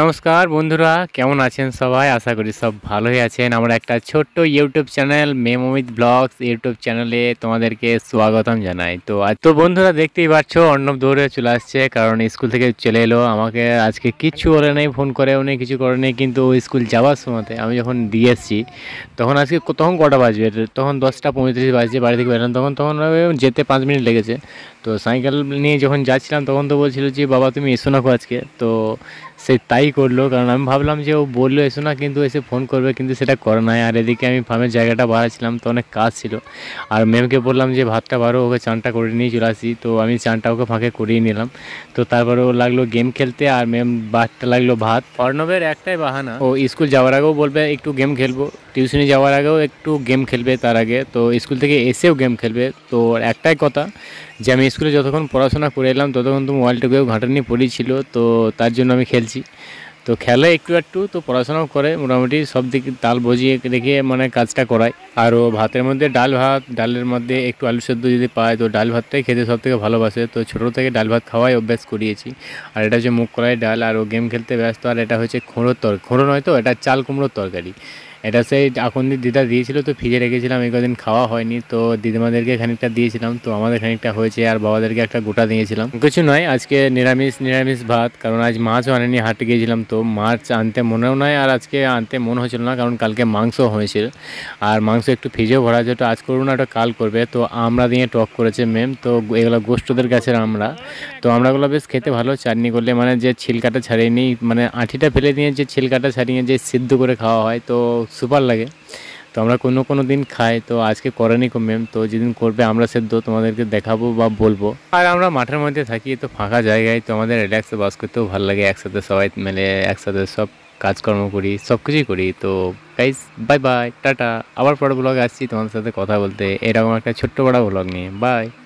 নমস্কার বন্ধুরা কেমন আছেন সবাই আশা করি সব ভালোই আছেন আমার একটা ছোট্ট ইউটিউব চ্যানেল মেমোমিত ব্লগস ইউটিউব চ্যানেলে তোমাদেরকে স্বাগতম জানাই তো তো বন্ধুরা দেখতেই পাচ্ছ অন্য দৌড়ে চলে আসছে কারণ স্কুল থেকে চলে এলো আমাকে আজকে কিচ্ছু বলে নেই ফোন করে উনি কিছু করে নেই কিন্তু স্কুল যাওয়ার সময়তে আমি যখন দিয়ে এসেছি তখন আজকে তখন কটা বাজবে তখন দশটা পঁয়ত্রিশ বাজছে বাড়ি থেকে বেরোলাম তখন তখন যেতে পাঁচ মিনিট লেগেছে তো সাইকেল নিয়ে যখন যাচ্ছিলাম তখন তো বলছিল যে বাবা তুমি এসো না আজকে তো সে তাই করলো কারণ আমি ভাবলাম যে ও বললো এসো না কিন্তু এসে ফোন করবে কিন্তু সেটা করে নাই আর এদিকে আমি ফার্মের জায়গাটা বাড়াচ্ছিলাম তো অনেক কাজ ছিল আর ম্যামকে বললাম যে ভাতটা বারো ওকে চানটা করে নিয়ে চলে আসি তো আমি চানটা ওকে ফাঁকে করিয়ে নিলাম তো তারপরে ও লাগলো গেম খেলতে আর ম্যাম ভাতটা লাগলো ভাত অর্ণবের একটাই বাহানা ও স্কুল যাওয়ার আগেও বলবে একটু গেম খেলবো টিউশনে যাওয়ার আগেও একটু গেম খেলবে তার আগে তো স্কুল থেকে এসেও গেম খেলবে তো একটাই কথা যে আমি স্কুলে যতক্ষণ পড়াশোনা করে এলাম ততক্ষণ তো মোবাইলটাকেও ঘাটানি পড়েছিল তো তার জন্য আমি খেলছি তো খেলে একটু একটু তো পড়াশোনাও করে মোটামুটি সব দিক তাল বজিয়ে রেখে মানে কাজটা করায় ও ভাতের মধ্যে ডাল ভাত ডালের মধ্যে একটু আলু সেদ্ধ যদি পায় তো ডাল ভাতটাই খেতে সব থেকে ভালোবাসে তো ছোটো থেকে ডাল ভাত খাওয়াই অভ্যাস করিয়েছি আর এটা হচ্ছে মুখ কলাই ডাল আর ও গেম খেলতে ব্যস্ত আর এটা হচ্ছে খোঁড়োর তরকারি খোঁড়ো নয় তো এটা চাল কুমড়োর তরকারি এটা সেই এখন দিদা দিয়েছিল তো ফ্রিজে রেখেছিলাম এই কদিন খাওয়া হয়নি তো দিদিমাদেরকে খানিকটা দিয়েছিলাম তো আমাদের খানিকটা হয়েছে আর বাবাদেরকে একটা গোটা দিয়েছিলাম কিছু নয় আজকে নিরামিষ নিরামিষ ভাত কারণ আজ মাছও আনেনি হাটে গিয়েছিলাম তো মাছ আনতে মনেও নয় আর আজকে আনতে মন হয়েছিল না কারণ কালকে মাংস হয়েছিল আর মাংস একটু ফ্রিজেও ভরা যেত আজ করবো না ওটা কাল করবে তো আমরা দিয়ে টক করেছে মেম তো এগুলো গোষ্ঠদের কাছে আমরা তো আমরাগুলো বেশ খেতে ভালো চাটনি করলে মানে যে ছিলকাটা ছাড়িয়ে নিই মানে আঁঠিটা ফেলে দিয়ে যে ছিলকাটা ছাড়িয়ে যে সিদ্ধ করে খাওয়া হয় তো সুপার লাগে তো আমরা কোনো কোনো দিন খাই তো আজকে করেনি ম্যাম তো যেদিন করবে আমরা সেদ্ধ তোমাদেরকে দেখাবো বা বলবো আর আমরা মাঠের মধ্যে থাকি তো ফাঁকা জায়গায় তো আমাদের রিল্যাক্সে বাস করতেও ভালো লাগে একসাথে সবাই মিলে একসাথে সব কাজকর্ম করি সব কিছুই করি তো গাইজ বাই বাই টাটা আবার পরে ব্লগে আসছি তোমাদের সাথে কথা বলতে এরকম একটা ছোট্ট বড় ব্লগ নিয়ে বাই